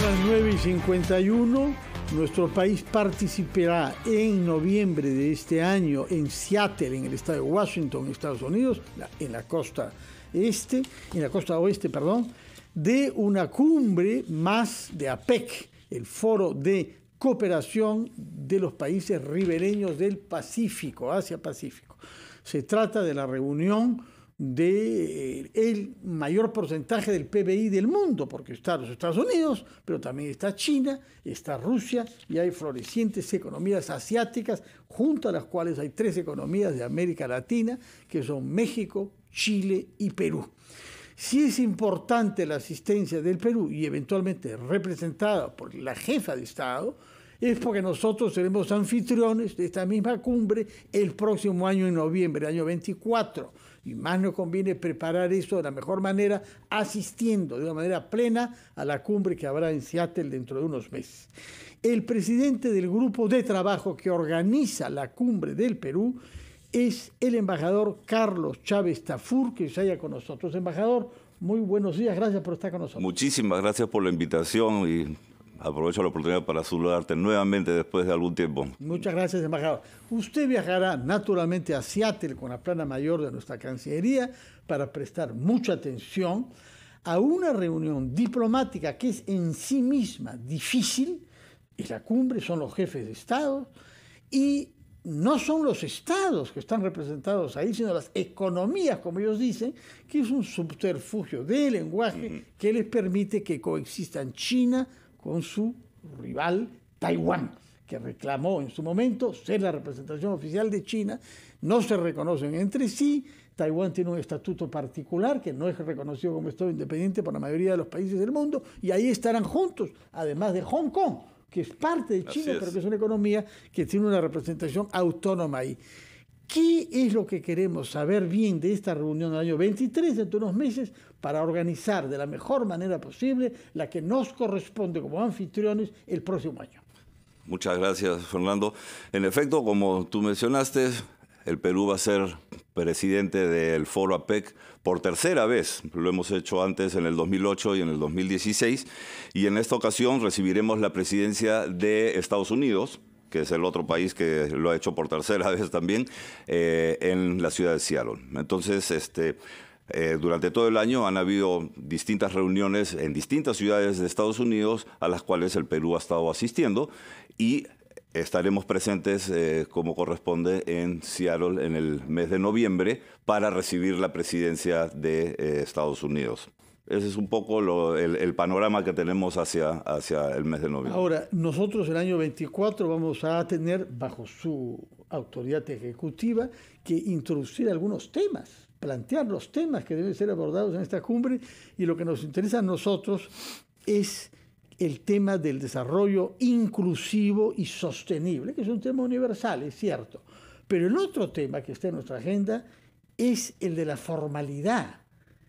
Son las 9 y 51. Nuestro país participará en noviembre de este año en Seattle, en el estado de Washington, Estados Unidos, en la costa este, en la costa oeste, perdón, de una cumbre más de APEC, el foro de cooperación de los países ribereños del Pacífico, Asia Pacífico. Se trata de la reunión del eh, mayor porcentaje del PBI del mundo, porque están los Estados Unidos, pero también está China, está Rusia y hay florecientes economías asiáticas, junto a las cuales hay tres economías de América Latina, que son México, Chile y Perú. Si es importante la asistencia del Perú y eventualmente representada por la jefa de Estado, es porque nosotros seremos anfitriones de esta misma cumbre el próximo año en noviembre, año 24 y más nos conviene preparar eso de la mejor manera, asistiendo de una manera plena a la cumbre que habrá en Seattle dentro de unos meses. El presidente del grupo de trabajo que organiza la cumbre del Perú es el embajador Carlos Chávez Tafur, que se halla con nosotros. Embajador, muy buenos días, gracias por estar con nosotros. Muchísimas gracias por la invitación y aprovecho la oportunidad para saludarte nuevamente después de algún tiempo. Muchas gracias, embajador. Usted viajará naturalmente a Seattle con la plana mayor de nuestra Cancillería para prestar mucha atención a una reunión diplomática que es en sí misma difícil, es la cumbre, son los jefes de Estado, y no son los estados que están representados ahí, sino las economías, como ellos dicen, que es un subterfugio de lenguaje que les permite que coexistan China, con su rival Taiwán, que reclamó en su momento ser la representación oficial de China, no se reconocen entre sí, Taiwán tiene un estatuto particular que no es reconocido como Estado independiente por la mayoría de los países del mundo, y ahí estarán juntos, además de Hong Kong, que es parte de China, pero que es una economía que tiene una representación autónoma ahí qué es lo que queremos saber bien de esta reunión del año 23 dentro de unos meses para organizar de la mejor manera posible la que nos corresponde como anfitriones el próximo año. Muchas gracias, Fernando. En efecto, como tú mencionaste, el Perú va a ser presidente del foro APEC por tercera vez. Lo hemos hecho antes en el 2008 y en el 2016. Y en esta ocasión recibiremos la presidencia de Estados Unidos, que es el otro país que lo ha hecho por tercera vez también, eh, en la ciudad de Seattle. Entonces, este, eh, durante todo el año han habido distintas reuniones en distintas ciudades de Estados Unidos a las cuales el Perú ha estado asistiendo y estaremos presentes eh, como corresponde en Seattle en el mes de noviembre para recibir la presidencia de Estados Unidos. Ese es un poco el, panorama que tenemos hacia, hacia el mes de noviembre. Ahora, nosotros el año 24 vamos a tener, bajo su autoridad ejecutiva, que introducir algunos temas, plantear los temas que deben ser abordados en esta cumbre y lo que nos interesa a nosotros es el tema del desarrollo inclusivo y sostenible, que es un tema universal, es cierto. Pero el otro tema que está en nuestra agenda es el de la formalidad.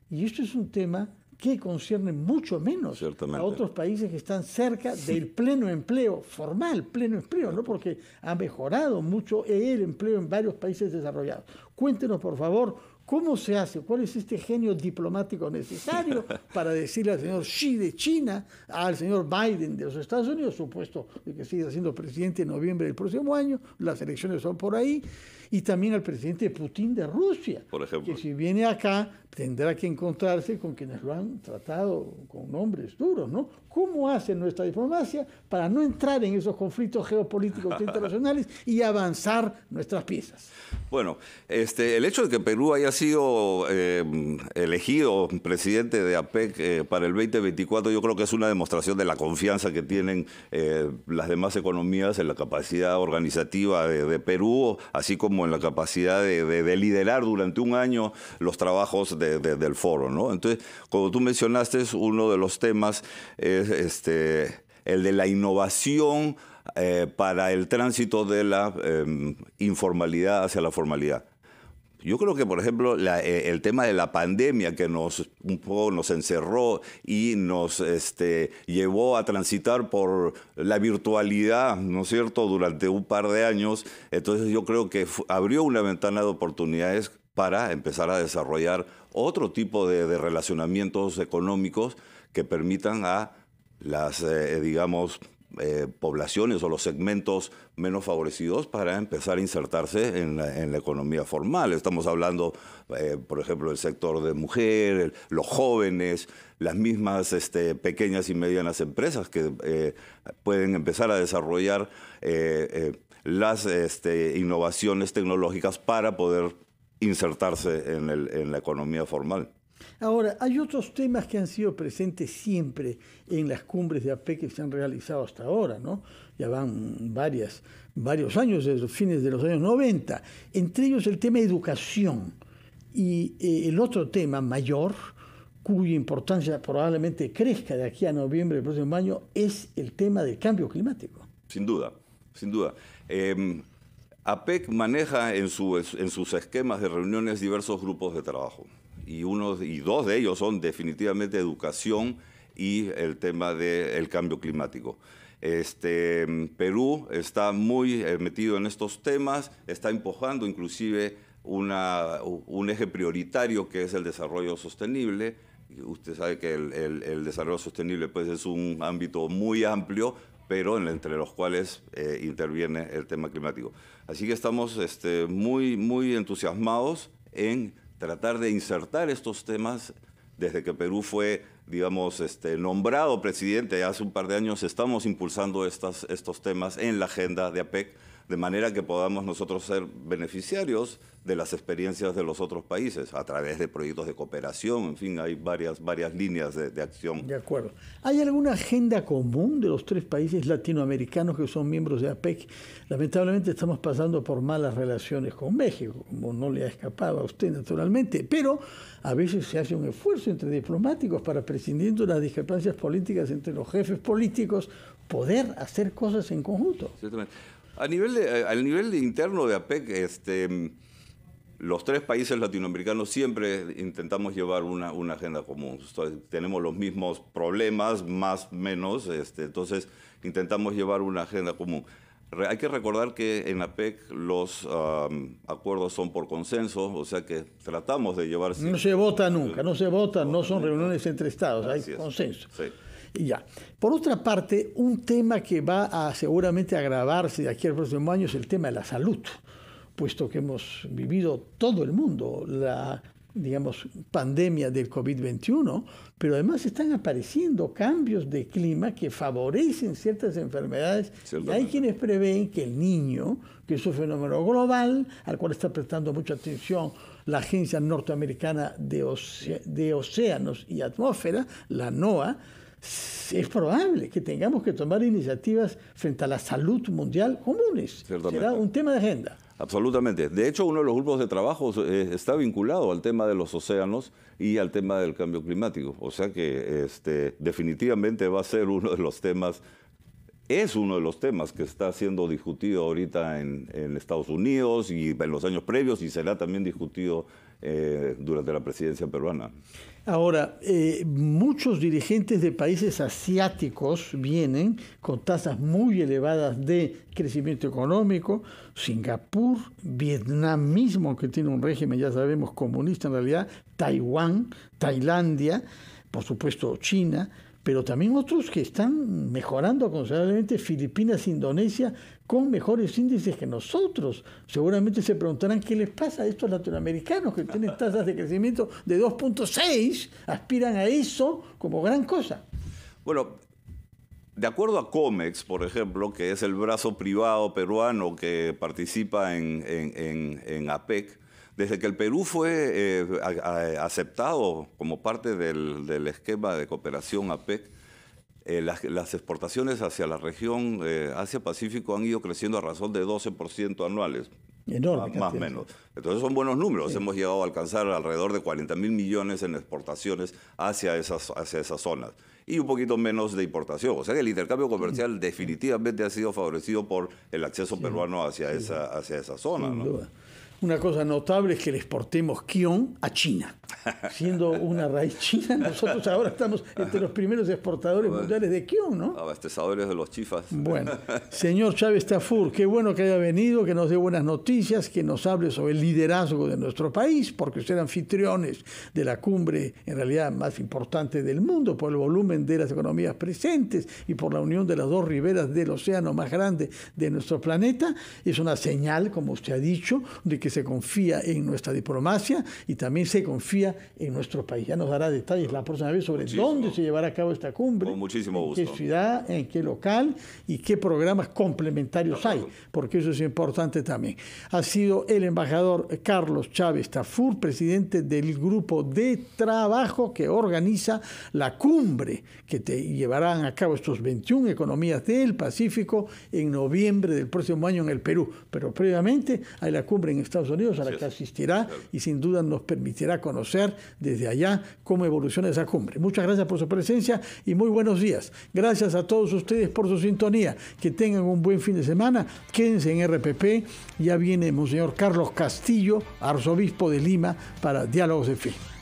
Y esto es un tema que concierne mucho menos a otros países que están cerca del pleno empleo formal, pleno empleo, ¿no? porque ha mejorado mucho el empleo en varios países desarrollados. Cuéntenos, por favor, ¿Cómo se hace? ¿Cuál es este genio diplomático necesario para decirle al señor Xi de China, al señor Biden de los Estados Unidos, supuesto que sigue siendo presidente en noviembre del próximo año, las elecciones son por ahí, y también al presidente Putin de Rusia, por ejemplo. que si viene acá tendrá que encontrarse con quienes lo han tratado con nombres duros, ¿no? ¿Cómo hace nuestra diplomacia para no entrar en esos conflictos geopolíticos internacionales y avanzar nuestras piezas? Bueno, este, el hecho de que Perú haya sido eh, elegido presidente de APEC eh, para el 2024 yo creo que es una demostración de la confianza que tienen eh, las demás economías en la capacidad organizativa de, Perú, así como en la capacidad de, liderar durante un año los trabajos del foro. Entonces, como tú mencionaste, uno de los temas es este, el de la innovación. para el tránsito de la em, informalidad hacia la formalidad. Yo creo que, por ejemplo, eh, el tema de la pandemia que nos un poco nos encerró y nos este, llevó a transitar por la virtualidad, ¿no es cierto?, durante un par de años. Entonces yo creo que abrió una ventana de oportunidades para empezar a desarrollar otro tipo de, relacionamientos económicos que permitan a las, eh, digamos, eh, poblaciones o los segmentos menos favorecidos para empezar a insertarse en la, economía formal. Estamos hablando, eh, por ejemplo, del sector de mujeres, los jóvenes, las mismas este, pequeñas y medianas empresas que eh, pueden empezar a desarrollar las este, innovaciones tecnológicas para poder insertarse en la economía formal. Ahora, hay otros temas que han sido presentes siempre en las cumbres de APEC que se han realizado hasta ahora, ¿no? Ya van varias, varios años, desde fines de los años 90, entre ellos el tema educación y eh, el otro tema mayor, cuya importancia probablemente crezca de aquí a noviembre del próximo año, es el tema del cambio climático. Sin duda, sin duda. Em, APEC maneja en, su, en, sus esquemas de reuniones diversos grupos de trabajo y, y dos de ellos son definitivamente educación y el tema del cambio climático. Este, Perú está muy eh, metido en estos temas, está empujando inclusive una, un eje prioritario que es el desarrollo sostenible. Usted sabe que el, el, desarrollo sostenible pues, es un ámbito muy amplio, pero entre los cuales eh, interviene el tema climático. Así que estamos este, muy, muy entusiasmados en tratar de insertar estos temas desde que Perú fue, digamos, este, nombrado presidente hace un par de años, estamos impulsando estos temas en la agenda de APEC de manera que podamos nosotros ser beneficiarios de las experiencias de los otros países a través de proyectos de cooperación, en fin, hay varias, varias líneas de, acción. De acuerdo. ¿Hay alguna agenda común de los tres países latinoamericanos que son miembros de APEC? Lamentablemente estamos pasando por malas relaciones con México, como no le ha escapado a usted naturalmente, pero a veces se hace un esfuerzo entre diplomáticos para, prescindiendo de las discrepancias políticas entre los jefes políticos, poder hacer cosas en conjunto. Ciertamente. A nivel, de, nivel interno de APEC, este, los tres países latinoamericanos siempre intentamos llevar una, agenda común. tenemos los mismos problemas, más menos, este, entonces intentamos llevar una agenda común. hay que recordar que en APEC los acuerdos son por consenso, o sea que tratamos de llevarse. No se vota nunca, no se vota, no son reuniones entre estados, hay consenso. Ya. Por otra parte, un tema que va a seguramente agravarse de aquí al próximo año es el tema de la salud, puesto que hemos vivido todo el mundo la digamos, pandemia del COVID-21, pero además están apareciendo cambios de clima que favorecen ciertas enfermedades. hay quienes prevén que el niño, que es un fenómeno global al cual está prestando mucha atención la Agencia Norteamericana de, de Océanos y Atmósfera, la NOAA, es probable que tengamos que tomar iniciativas frente a la salud mundial comunes. Será un tema de agenda. Absolutamente. De hecho, uno de los grupos de trabajo eh, está vinculado al tema de los océanos y al tema del cambio climático. O sea que este, definitivamente va a ser uno de los temas, es uno de los temas que está siendo discutido ahorita en, en Estados Unidos y en los años previos y será también discutido eh, durante la presidencia peruana. Ahora, eh, muchos dirigentes de países asiáticos vienen con tasas muy elevadas de crecimiento económico. Singapur, Vietnam mismo, que tiene un régimen, ya sabemos, comunista en realidad, Taiwán, Tailandia, por supuesto China pero también otros que están mejorando considerablemente, Filipinas, Indonesia, con mejores índices que nosotros. Seguramente se preguntarán qué les pasa a estos latinoamericanos que tienen tasas de crecimiento de 2.6, aspiran a eso como gran cosa. Bueno, de acuerdo a COMEX, por ejemplo, que es el brazo privado peruano que participa en, en, en, en APEC, desde que el Perú fue eh, aceptado como parte del, esquema de cooperación APEC, eh, las, exportaciones hacia la región eh, Asia-Pacífico han ido creciendo a razón de 12% anuales. Enorme. Ah, más o menos. Entonces son buenos números. Hemos llegado a alcanzar alrededor de 40 mil millones en exportaciones hacia esas, hacia esas zonas y un poquito menos de importación. O sea que el intercambio comercial mm. definitivamente ha sido favorecido por el acceso peruano hacia, esa, hacia esa zona. Una cosa notable es que le exportemos kion a China. Siendo una raíz china, nosotros ahora estamos entre los primeros exportadores mundiales de kion, ¿no? Abastecedores de los chifas. Bueno, señor Chávez Tafur, qué bueno que haya venido, que nos dé buenas noticias, que nos hable sobre el liderazgo de nuestro país, porque usted anfitriones de la cumbre, en realidad más importante del mundo, por el volumen de las economías presentes y por la unión de las dos riberas del océano más grande de nuestro planeta. Es una señal, como usted ha dicho, de que se confía en nuestra diplomacia y también se confía en nuestro país. Ya nos dará detalles la próxima vez sobre dónde se llevará a cabo esta cumbre, en qué ciudad, en qué local y qué programas complementarios hay, porque eso es importante también. Ha sido el embajador Carlos Chávez Tafur, presidente del grupo de trabajo que organiza la cumbre que te llevarán a cabo estos 21 economías del Pacífico en noviembre del próximo año en el Perú. Pero previamente hay la cumbre en Estados Estados Unidos a la que asistirá y sin duda nos permitirá conocer desde allá cómo evoluciona esa cumbre. Muchas gracias por su presencia y muy buenos días. Gracias a todos ustedes por su sintonía. Que tengan un buen fin de semana. Quédense en RPP. Ya viene Monseñor Carlos Castillo, arzobispo de Lima, para Diálogos de Fe.